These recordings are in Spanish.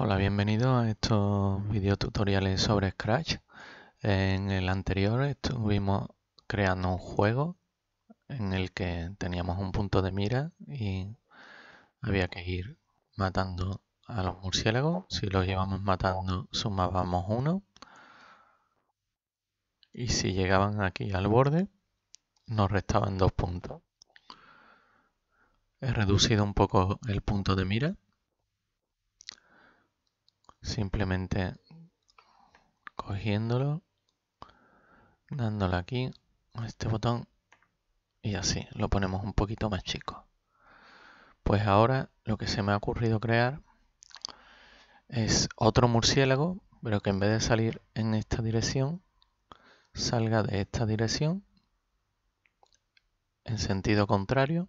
Hola, bienvenido a estos videotutoriales sobre Scratch. En el anterior estuvimos creando un juego en el que teníamos un punto de mira y había que ir matando a los murciélagos. Si los llevamos matando sumábamos uno. Y si llegaban aquí al borde nos restaban dos puntos. He reducido un poco el punto de mira simplemente cogiéndolo, dándole aquí a este botón y así lo ponemos un poquito más chico. Pues ahora lo que se me ha ocurrido crear es otro murciélago, pero que en vez de salir en esta dirección, salga de esta dirección en sentido contrario,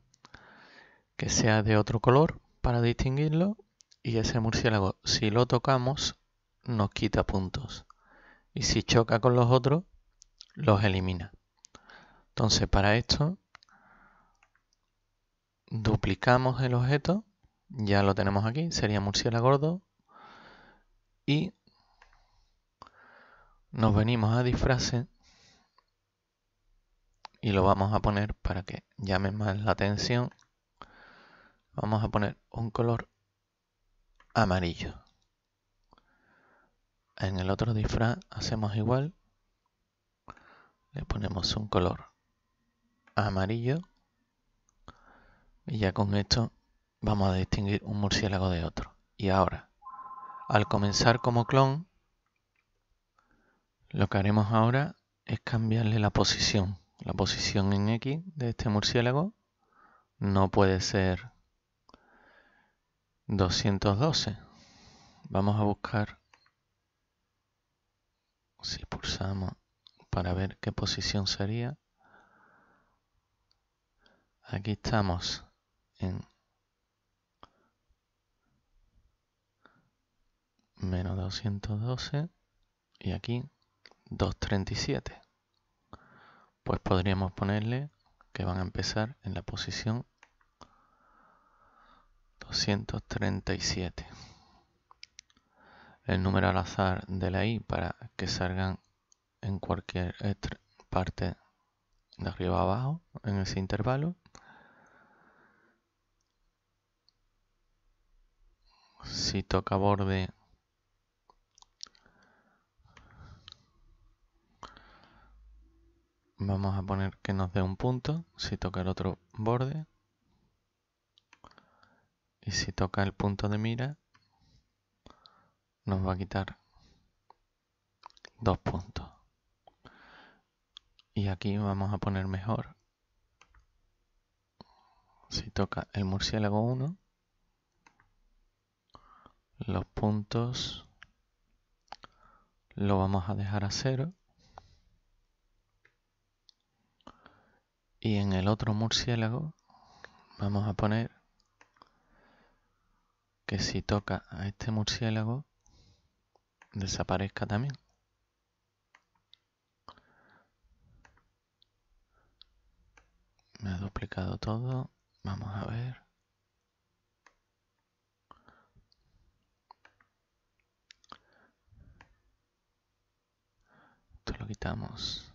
que sea de otro color para distinguirlo y ese murciélago, si lo tocamos, nos quita puntos. Y si choca con los otros, los elimina. Entonces, para esto, duplicamos el objeto. Ya lo tenemos aquí, sería murciélago gordo. Y nos venimos a disfrace y lo vamos a poner para que llame más la atención. Vamos a poner un color amarillo. En el otro disfraz hacemos igual. Le ponemos un color amarillo. Y ya con esto vamos a distinguir un murciélago de otro. Y ahora, al comenzar como clon, lo que haremos ahora es cambiarle la posición. La posición en X de este murciélago no puede ser 212. Vamos a buscar si pulsamos para ver qué posición sería. Aquí estamos en menos 212 y aquí 237. Pues podríamos ponerle que van a empezar en la posición 237. El número al azar de la i para que salgan en cualquier parte de arriba a abajo en ese intervalo. Si toca borde vamos a poner que nos dé un punto si toca el otro borde y si toca el punto de mira nos va a quitar dos puntos y aquí vamos a poner mejor si toca el murciélago 1 los puntos lo vamos a dejar a cero y en el otro murciélago vamos a poner que si toca a este murciélago desaparezca también. Me ha duplicado todo. Vamos a ver. Esto lo quitamos.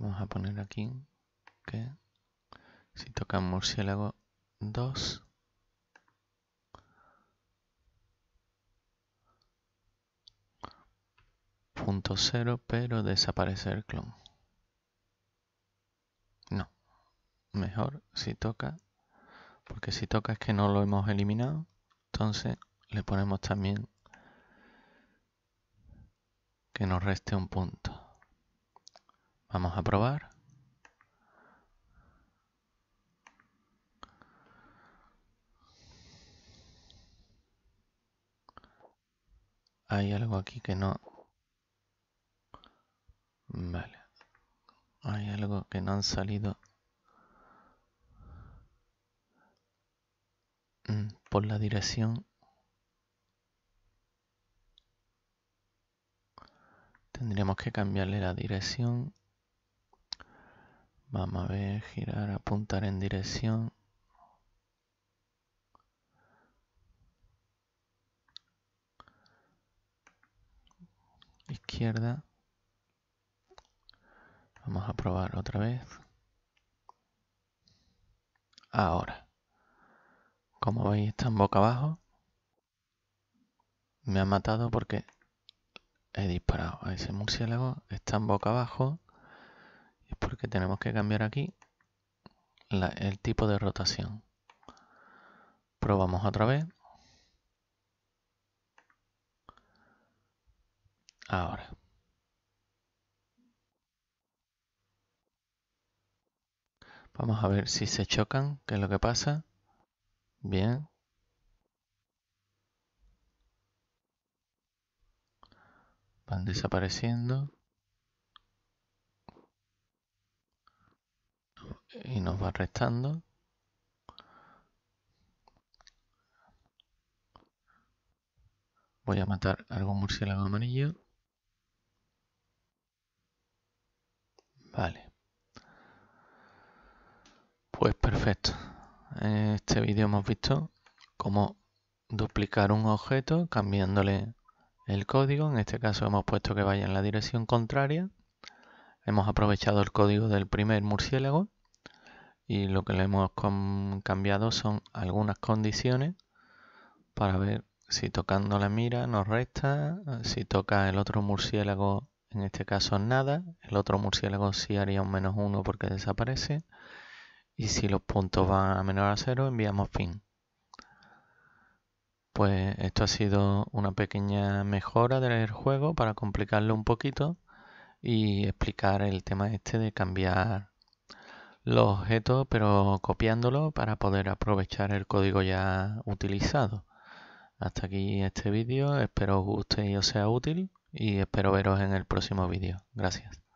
Vamos a poner aquí que si toca murciélago 2 cero pero desaparecer el clon. No. Mejor si toca, porque si toca es que no lo hemos eliminado. Entonces le ponemos también que nos reste un punto. Vamos a probar. Hay algo aquí que no hay algo que no han salido mm, por la dirección tendríamos que cambiarle la dirección vamos a ver girar apuntar en dirección izquierda Vamos a probar otra vez. Ahora. Como veis está en boca abajo. Me ha matado porque he disparado a ese murciélago. está en boca abajo. Es porque tenemos que cambiar aquí el tipo de rotación. Probamos otra vez. Ahora. Vamos a ver si se chocan, qué es lo que pasa. Bien. Van desapareciendo. Y nos va restando. Voy a matar algún murciélago amarillo. Vale. Pues perfecto. En este vídeo hemos visto cómo duplicar un objeto cambiándole el código. En este caso hemos puesto que vaya en la dirección contraria. Hemos aprovechado el código del primer murciélago y lo que le hemos cambiado son algunas condiciones para ver si tocando la mira nos resta, si toca el otro murciélago en este caso nada, el otro murciélago sí haría un menos uno porque desaparece y si los puntos van a menor a cero enviamos fin. Pues esto ha sido una pequeña mejora del juego para complicarlo un poquito y explicar el tema este de cambiar los objetos pero copiándolo para poder aprovechar el código ya utilizado. Hasta aquí este vídeo, espero os guste y os sea útil y espero veros en el próximo vídeo. Gracias.